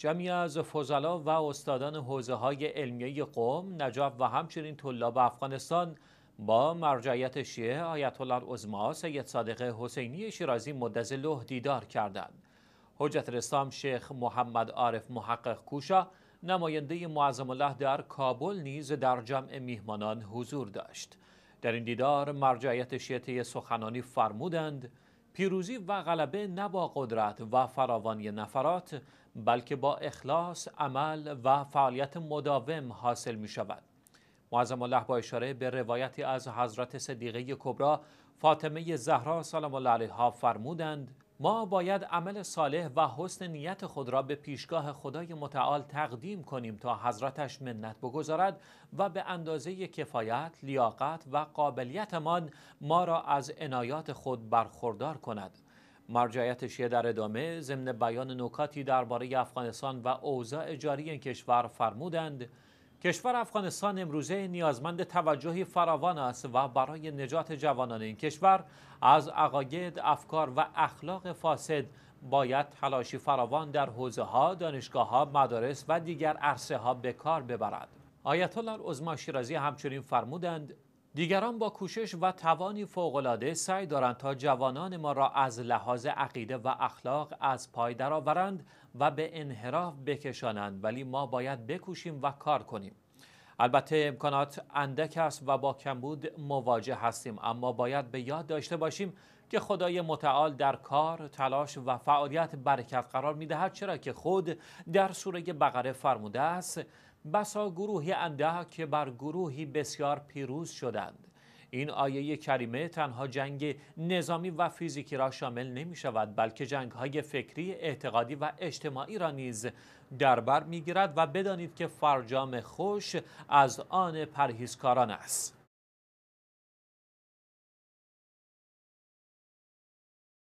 جمعی از فضلا و استادان حوزه های علمیه قوم، نجف و همچنین طلاب افغانستان با مرجعیت شیعه آیت الله العظما سید صادق حسینی شیرازی مدزله دیدار کردند. حجت رسام شیخ محمد عارف محقق کوشا نماینده معظم الله در کابل نیز در جمع میهمانان حضور داشت. در این دیدار مرجعیت شیعه سخنانی فرمودند پیروزی و غلبه نه با قدرت و فراوانی نفرات بلکه با اخلاص، عمل و فعالیت مداوم حاصل می شود. معظم الله با اشاره به روایتی از حضرت صدیقه کبرا فاطمه زهرا سلام الله علیها فرمودند ما باید عمل صالح و حسن نیت خود را به پیشگاه خدای متعال تقدیم کنیم تا حضرتش منت بگذارد و به اندازه کفایت، لیاقت و قابلیتمان ما را از عنایات خود برخوردار کند. مرجعیت شیعه در ادامه ضمن بیان نکاتی درباره افغانستان و اوضاع جاری این کشور فرمودند کشور افغانستان امروزه نیازمند توجهی فراوان است و برای نجات جوانان این کشور از عقاید، افکار و اخلاق فاسد باید تلاشی فراوان در حوزه ها، دانشگاه ها، مدارس و دیگر عرصه ها به کار ببرد. آیت الله شیرازی همچنین فرمودند دیگران با کوشش و توانی فوقالعاده سعی دارند تا جوانان ما را از لحاظ عقیده و اخلاق از پای درآورند و به انحراف بکشانند ولی ما باید بکوشیم و کار کنیم البته امکانات اندک است و با کمبود مواجه هستیم اما باید به یاد داشته باشیم که خدای متعال در کار، تلاش و فعالیت برکت قرار دهد چرا که خود در سوره بقره فرموده است بسا گروهی اندک که بر گروهی بسیار پیروز شدند این آیه کریمه تنها جنگ نظامی و فیزیکی را شامل نمی شود بلکه جنگ های فکری، اعتقادی و اجتماعی را نیز در بر گیرد و بدانید که فرجام خوش از آن پرهیزکاران است.